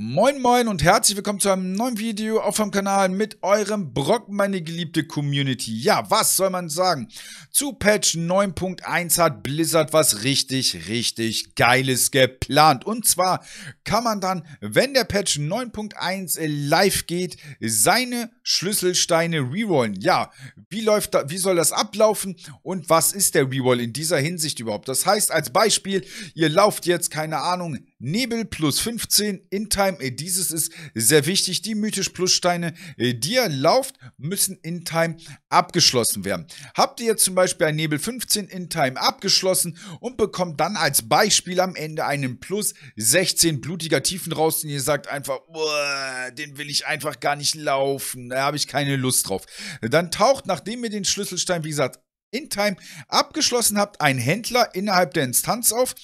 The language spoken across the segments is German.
Moin Moin und herzlich willkommen zu einem neuen Video auf dem Kanal mit eurem Brock, meine geliebte Community. Ja, was soll man sagen? Zu Patch 9.1 hat Blizzard was richtig, richtig Geiles geplant. Und zwar kann man dann, wenn der Patch 9.1 live geht, seine Schlüsselsteine rerollen. Ja, wie, läuft da, wie soll das ablaufen und was ist der Reroll in dieser Hinsicht überhaupt? Das heißt als Beispiel, ihr lauft jetzt, keine Ahnung, Nebel plus 15 in Time. Dieses ist sehr wichtig. Die mythisch plus Steine, äh, die ihr lauft, müssen in Time abgeschlossen werden. Habt ihr zum Beispiel ein Nebel 15 in Time abgeschlossen und bekommt dann als Beispiel am Ende einen plus 16 blutiger Tiefen raus und ihr sagt einfach, den will ich einfach gar nicht laufen. Da habe ich keine Lust drauf. Dann taucht, nachdem ihr den Schlüsselstein, wie gesagt, in Time abgeschlossen habt, ein Händler innerhalb der Instanz auf,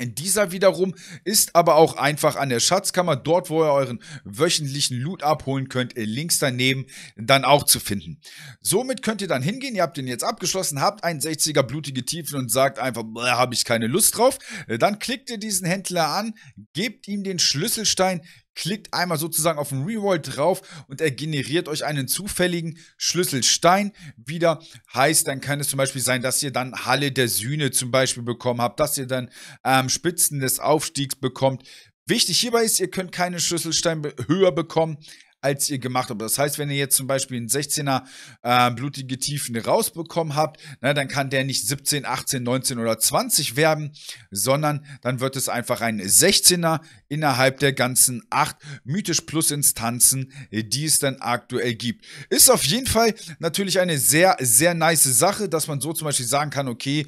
dieser wiederum ist aber auch einfach an der Schatzkammer, dort wo ihr euren wöchentlichen Loot abholen könnt, äh, links daneben dann auch zu finden. Somit könnt ihr dann hingehen, ihr habt den jetzt abgeschlossen, habt einen 60er blutige Tiefen und sagt einfach, habe ich keine Lust drauf. Äh, dann klickt ihr diesen Händler an, gebt ihm den Schlüsselstein, klickt einmal sozusagen auf den Reroll drauf und er generiert euch einen zufälligen Schlüsselstein wieder. Heißt, dann kann es zum Beispiel sein, dass ihr dann Halle der Sühne zum Beispiel bekommen habt, dass ihr dann ähm, Spitzen des Aufstiegs bekommt. Wichtig hierbei ist, ihr könnt keinen Schlüsselstein höher bekommen als ihr gemacht habt. Das heißt, wenn ihr jetzt zum Beispiel einen 16er äh, blutige Tiefen rausbekommen habt, na, ne, dann kann der nicht 17, 18, 19 oder 20 werden, sondern dann wird es einfach ein 16er innerhalb der ganzen 8 mythisch plus Instanzen, die es dann aktuell gibt. Ist auf jeden Fall natürlich eine sehr, sehr nice Sache, dass man so zum Beispiel sagen kann, okay,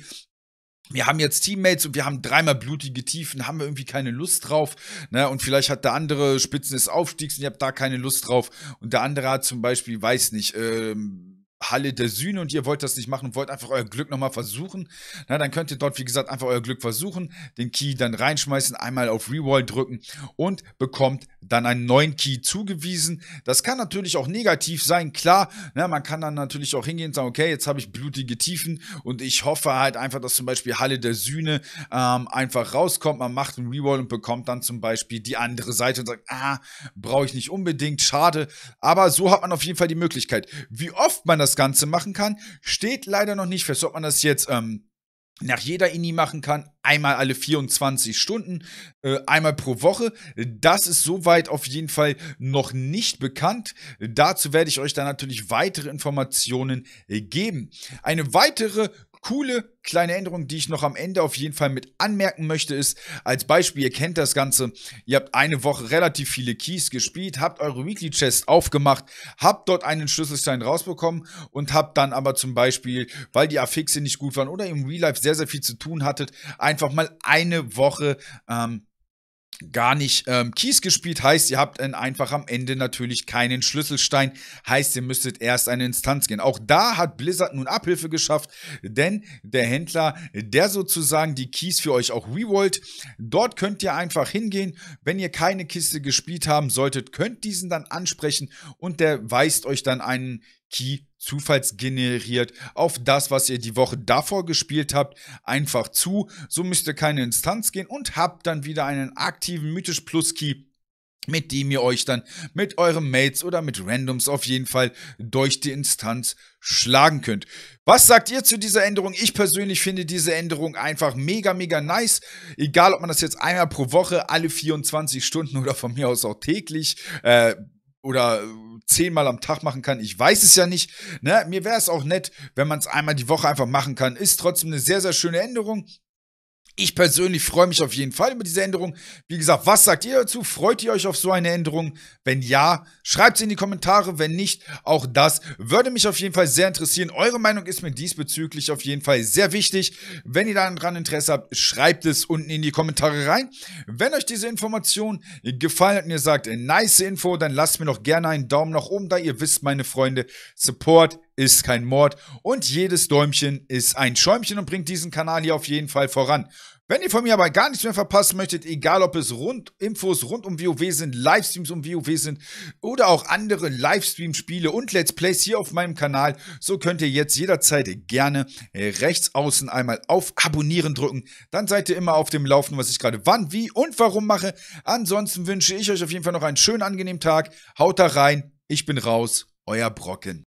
wir haben jetzt Teammates und wir haben dreimal blutige Tiefen, haben wir irgendwie keine Lust drauf. Ne? Und vielleicht hat der andere Spitzen des Aufstiegs und ihr habt da keine Lust drauf. Und der andere hat zum Beispiel, weiß nicht, ähm, Halle der Sühne und ihr wollt das nicht machen und wollt einfach euer Glück nochmal versuchen, na, dann könnt ihr dort, wie gesagt, einfach euer Glück versuchen, den Key dann reinschmeißen, einmal auf Rewall drücken und bekommt dann einen neuen Key zugewiesen. Das kann natürlich auch negativ sein, klar. Na, man kann dann natürlich auch hingehen und sagen, okay, jetzt habe ich blutige Tiefen und ich hoffe halt einfach, dass zum Beispiel Halle der Sühne ähm, einfach rauskommt. Man macht einen Rewall und bekommt dann zum Beispiel die andere Seite und sagt, ah, brauche ich nicht unbedingt, schade. Aber so hat man auf jeden Fall die Möglichkeit. Wie oft man das Ganze machen kann. Steht leider noch nicht fest, ob man das jetzt ähm, nach jeder INI machen kann, einmal alle 24 Stunden, äh, einmal pro Woche. Das ist soweit auf jeden Fall noch nicht bekannt. Dazu werde ich euch dann natürlich weitere Informationen äh, geben. Eine weitere coole kleine Änderung, die ich noch am Ende auf jeden Fall mit anmerken möchte, ist als Beispiel, ihr kennt das Ganze, ihr habt eine Woche relativ viele Keys gespielt, habt eure Weekly Chest aufgemacht, habt dort einen Schlüsselstein rausbekommen und habt dann aber zum Beispiel, weil die Affixe nicht gut waren oder im Real Life sehr, sehr viel zu tun hattet, einfach mal eine Woche ähm, gar nicht ähm, Kies gespielt. Heißt, ihr habt einfach am Ende natürlich keinen Schlüsselstein. Heißt, ihr müsstet erst eine Instanz gehen. Auch da hat Blizzard nun Abhilfe geschafft, denn der Händler, der sozusagen die Kies für euch auch rewollt, dort könnt ihr einfach hingehen. Wenn ihr keine Kiste gespielt haben solltet, könnt diesen dann ansprechen und der weist euch dann einen Key zufallsgeneriert auf das, was ihr die Woche davor gespielt habt, einfach zu. So müsst ihr keine Instanz gehen und habt dann wieder einen aktiven Mythisch Plus Key mit dem ihr euch dann mit eurem Mates oder mit Randoms auf jeden Fall durch die Instanz schlagen könnt. Was sagt ihr zu dieser Änderung? Ich persönlich finde diese Änderung einfach mega, mega nice. Egal, ob man das jetzt einmal pro Woche, alle 24 Stunden oder von mir aus auch täglich äh, oder äh, zehnmal am Tag machen kann. Ich weiß es ja nicht. Ne? Mir wäre es auch nett, wenn man es einmal die Woche einfach machen kann. Ist trotzdem eine sehr, sehr schöne Änderung. Ich persönlich freue mich auf jeden Fall über diese Änderung. Wie gesagt, was sagt ihr dazu? Freut ihr euch auf so eine Änderung? Wenn ja, schreibt sie in die Kommentare. Wenn nicht, auch das würde mich auf jeden Fall sehr interessieren. Eure Meinung ist mir diesbezüglich auf jeden Fall sehr wichtig. Wenn ihr daran Interesse habt, schreibt es unten in die Kommentare rein. Wenn euch diese Information gefallen hat und ihr sagt, nice Info, dann lasst mir doch gerne einen Daumen nach oben da. Ihr wisst, meine Freunde, Support ist kein Mord und jedes Däumchen ist ein Schäumchen und bringt diesen Kanal hier auf jeden Fall voran. Wenn ihr von mir aber gar nichts mehr verpassen möchtet, egal ob es rund Infos rund um WoW sind, Livestreams um WoW sind oder auch andere Livestream-Spiele und Let's Plays hier auf meinem Kanal, so könnt ihr jetzt jederzeit gerne rechts außen einmal auf Abonnieren drücken. Dann seid ihr immer auf dem Laufenden, was ich gerade wann, wie und warum mache. Ansonsten wünsche ich euch auf jeden Fall noch einen schönen, angenehmen Tag. Haut da rein. Ich bin raus. Euer Brocken.